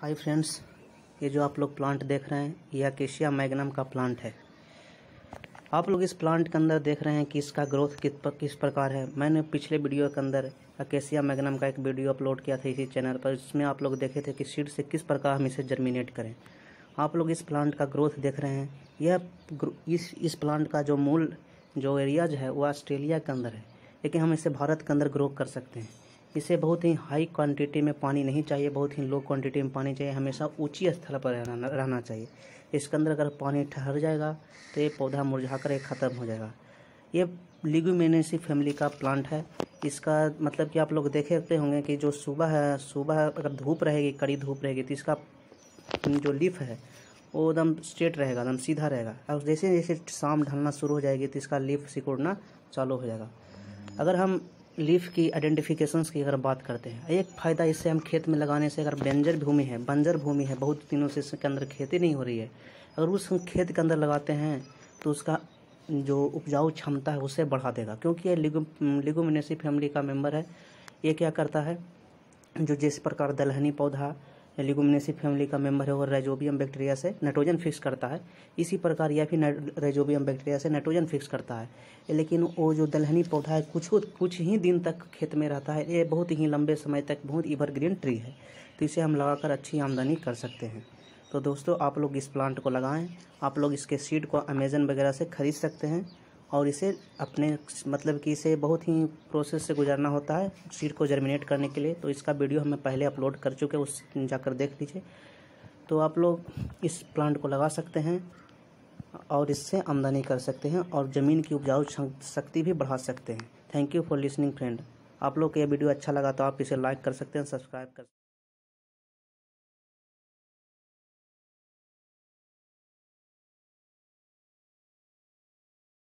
hi friends ये जो आप लोग प्लांट देख रहे हैं यह केशिया मैग्नम का प्लांट है आप लोग इस प्लांट के अंदर देख रहे हैं कि इसका ग्रोथ किस पर, किस प्रकार है मैंने पिछले वीडियो के अंदर अकेशिया मैग्नम का एक वीडियो अपलोड किया था इसी चैनल पर इसमें आप लोग देखे थे कि सीड से किस प्रकार हम इसे जर्मिनेट करें आप लोग इस प्लांट का ग्रोथ देख रहे हैं यह इस इस प्लांट का जो मूल जो एरियाज है वह ऑस्ट्रेलिया के अंदर है लेकिन हम इसे भारत के अंदर ग्रो कर सकते हैं इसे बहुत ही हाई क्वांटिटी में पानी नहीं चाहिए बहुत ही लो क्वांटिटी में पानी चाहिए हमेशा ऊंची स्थल पर रहना रहना चाहिए इसके अंदर अगर पानी ठहर जाएगा तो ये पौधा मुरझा कर ख़त्म हो जाएगा ये लिगुमेनेसी फैमिली का प्लांट है इसका मतलब कि आप लोग देखे होंगे कि जो सुबह है सुबह अगर धूप रहेगी कड़ी धूप रहेगी तो इसका जो लिफ है वो एकदम स्ट्रेट रहेगा एकदम सीधा रहेगा और जैसे जैसे शाम ढलना शुरू हो जाएगी तो इसका लिफ सिकुड़ना चालू हो जाएगा अगर हम लीफ की आइडेंटिफिकेशन की अगर बात करते हैं एक फ़ायदा इससे हम खेत में लगाने से अगर बंजर भूमि है बंजर भूमि है बहुत दिनों से इसके अंदर खेती नहीं हो रही है अगर उस हम खेत के अंदर लगाते हैं तो उसका जो उपजाऊ क्षमता है उसे बढ़ा देगा क्योंकि ये लिगोमिनेसी फैमिली का मेम्बर है ये क्या करता है जो जिस प्रकार दलहनी पौधा एल्यूमिनेसी फैमिली का मेंबर है और रेजोबियम बैक्टीरिया से नाइट्रोजन फिक्स करता है इसी प्रकार या फिर रेजोबियम बैक्टीरिया से नाइट्रोजन फिक्स करता है लेकिन वो जो दलहनी पौधा है कुछ कुछ ही दिन तक खेत में रहता है ये बहुत ही लंबे समय तक बहुत ग्रीन ट्री है तो इसे हम लगाकर अच्छी आमदनी कर सकते हैं तो दोस्तों आप लोग इस प्लांट को लगाएं आप लोग इसके सीड को अमेज़न वगैरह से ख़रीद सकते हैं और इसे अपने मतलब कि इसे बहुत ही प्रोसेस से गुजरना होता है सीड को जर्मिनेट करने के लिए तो इसका वीडियो हमें पहले अपलोड कर चुके उस जाकर देख लीजिए तो आप लोग इस प्लांट को लगा सकते हैं और इससे आमदनी कर सकते हैं और ज़मीन की उपजाऊ शक्ति भी बढ़ा सकते हैं thank you for listening friend आप लोग को यह वीडियो अच्छा लगा तो आप इसे लाइक कर सकते हैं सब्सक्राइब कर सकते हैं